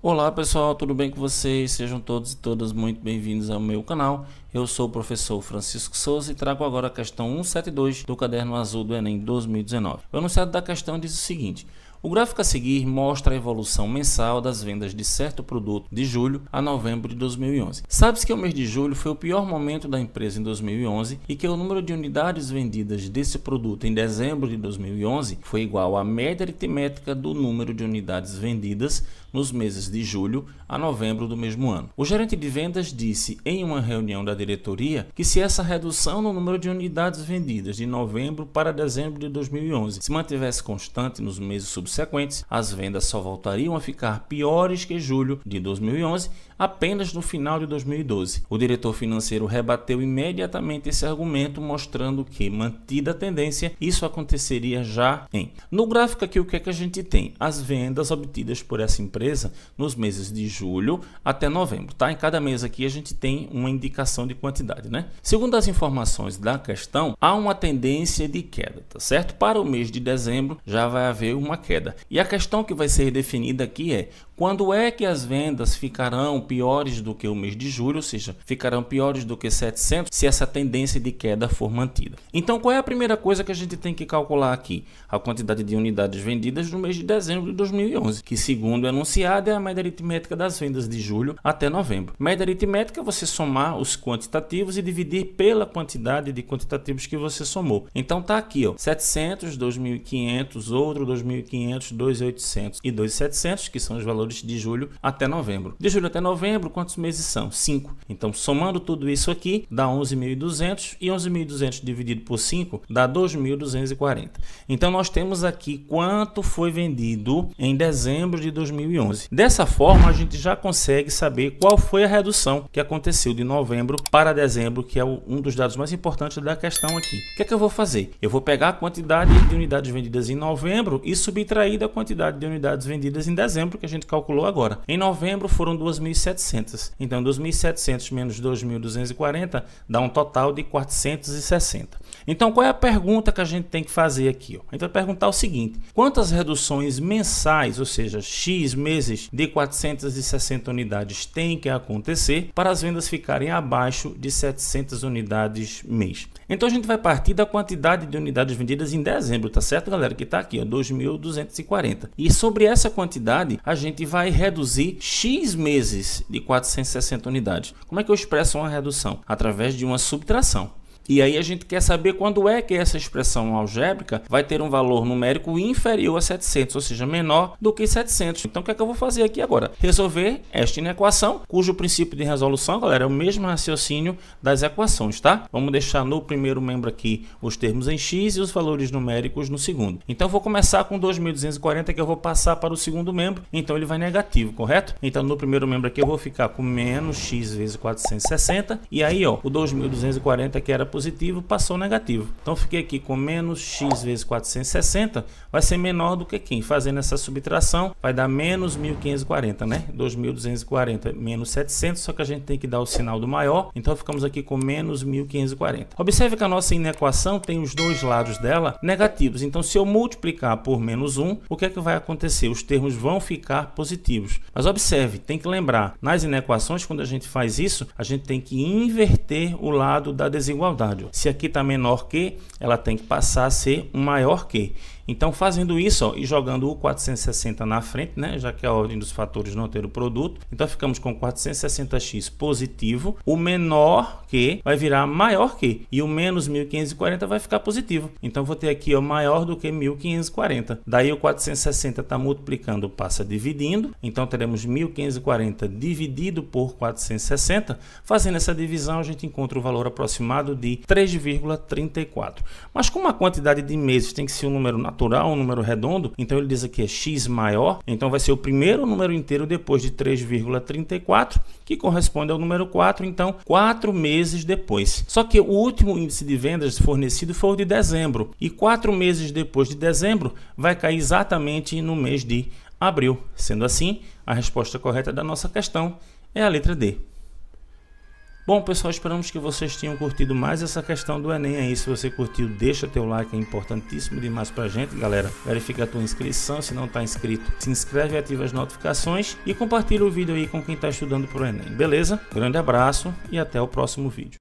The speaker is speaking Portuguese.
Olá pessoal, tudo bem com vocês? Sejam todos e todas muito bem-vindos ao meu canal. Eu sou o professor Francisco Souza e trago agora a questão 172 do Caderno Azul do Enem 2019. O anunciado da questão diz o seguinte: o gráfico a seguir mostra a evolução mensal das vendas de certo produto de julho a novembro de 2011. Sabe-se que o mês de julho foi o pior momento da empresa em 2011 e que o número de unidades vendidas desse produto em dezembro de 2011 foi igual à média aritmética do número de unidades vendidas nos meses de julho a novembro do mesmo ano. O gerente de vendas disse em uma reunião da diretoria que se essa redução no número de unidades vendidas de novembro para dezembro de 2011 se mantivesse constante nos meses subsequentes, as vendas só voltariam a ficar piores que julho de 2011 apenas no final de 2012. O diretor financeiro rebateu imediatamente esse argumento, mostrando que, mantida a tendência, isso aconteceria já em. No gráfico aqui, o que é que a gente tem? As vendas obtidas por essa empresa empresa nos meses de julho até novembro, tá? Em cada mês aqui a gente tem uma indicação de quantidade, né? Segundo as informações da questão, há uma tendência de queda, tá certo? Para o mês de dezembro já vai haver uma queda. E a questão que vai ser definida aqui é quando é que as vendas ficarão piores do que o mês de julho, ou seja, ficarão piores do que 700 se essa tendência de queda for mantida. Então, qual é a primeira coisa que a gente tem que calcular aqui? A quantidade de unidades vendidas no mês de dezembro de 2011, que segundo é no anunciada é a média aritmética das vendas de julho até novembro. Média aritmética é você somar os quantitativos e dividir pela quantidade de quantitativos que você somou. Então tá aqui, ó, 700, 2500, outro 2500, 2800 e 2700, que são os valores de julho até novembro. De julho até novembro, quantos meses são? 5. Então somando tudo isso aqui, dá 11.200 e 11.200 dividido por 5 dá 2.240. Então nós temos aqui quanto foi vendido em dezembro de 2011. 2011. Dessa forma, a gente já consegue saber qual foi a redução que aconteceu de novembro para dezembro, que é um dos dados mais importantes da questão aqui. O que é que eu vou fazer? Eu vou pegar a quantidade de unidades vendidas em novembro e subtrair da quantidade de unidades vendidas em dezembro, que a gente calculou agora. Em novembro foram 2.700. Então, 2.700 menos 2.240 dá um total de 460. Então, qual é a pergunta que a gente tem que fazer aqui? Ó? A gente vai perguntar o seguinte: quantas reduções mensais, ou seja, X meses de 460 unidades, tem que acontecer para as vendas ficarem abaixo de 700 unidades mês? Então, a gente vai partir da quantidade de unidades vendidas em dezembro, tá certo, galera? Que está aqui, 2.240. E sobre essa quantidade, a gente vai reduzir X meses de 460 unidades. Como é que eu expresso uma redução? Através de uma subtração. E aí a gente quer saber quando é que essa expressão algébrica vai ter um valor numérico inferior a 700, ou seja, menor do que 700. Então o que é que eu vou fazer aqui agora? Resolver esta inequação, cujo princípio de resolução, galera, é o mesmo raciocínio das equações, tá? Vamos deixar no primeiro membro aqui os termos em x e os valores numéricos no segundo. Então eu vou começar com 2240 que eu vou passar para o segundo membro, então ele vai negativo, correto? Então no primeiro membro aqui eu vou ficar com menos x vezes 460 e aí, ó, o 2240 que era positivo, passou negativo. Então fiquei aqui com menos x vezes 460, vai ser menor do que quem? Fazendo essa subtração, vai dar menos 1540, né? 2240 menos 700, só que a gente tem que dar o sinal do maior, então ficamos aqui com menos 1540. Observe que a nossa inequação tem os dois lados dela negativos, então se eu multiplicar por menos 1, o que é que vai acontecer? Os termos vão ficar positivos. Mas observe, tem que lembrar, nas inequações, quando a gente faz isso, a gente tem que inverter o lado da desigualdade. Se aqui está menor que, ela tem que passar a ser um maior que. Então, fazendo isso ó, e jogando o 460 na frente, né, já que é a ordem dos fatores não ter o produto, então ficamos com 460x positivo, o menor que vai virar maior que, e o menos 1540 vai ficar positivo. Então, vou ter aqui ó, maior do que 1540. Daí, o 460 está multiplicando, passa dividindo, então teremos 1540 dividido por 460. Fazendo essa divisão, a gente encontra o valor aproximado de 3,34. Mas como a quantidade de meses tem que ser um número natural, natural, um número redondo, então ele diz aqui é x maior, então vai ser o primeiro número inteiro depois de 3,34, que corresponde ao número 4, então 4 meses depois. Só que o último índice de vendas fornecido foi o de dezembro, e 4 meses depois de dezembro vai cair exatamente no mês de abril. Sendo assim, a resposta correta da nossa questão é a letra D. Bom, pessoal, esperamos que vocês tenham curtido mais essa questão do Enem aí. Se você curtiu, deixa teu like, é importantíssimo demais pra gente, galera. Verifica a tua inscrição, se não tá inscrito, se inscreve, ativa as notificações e compartilha o vídeo aí com quem tá estudando pro Enem, beleza? Grande abraço e até o próximo vídeo.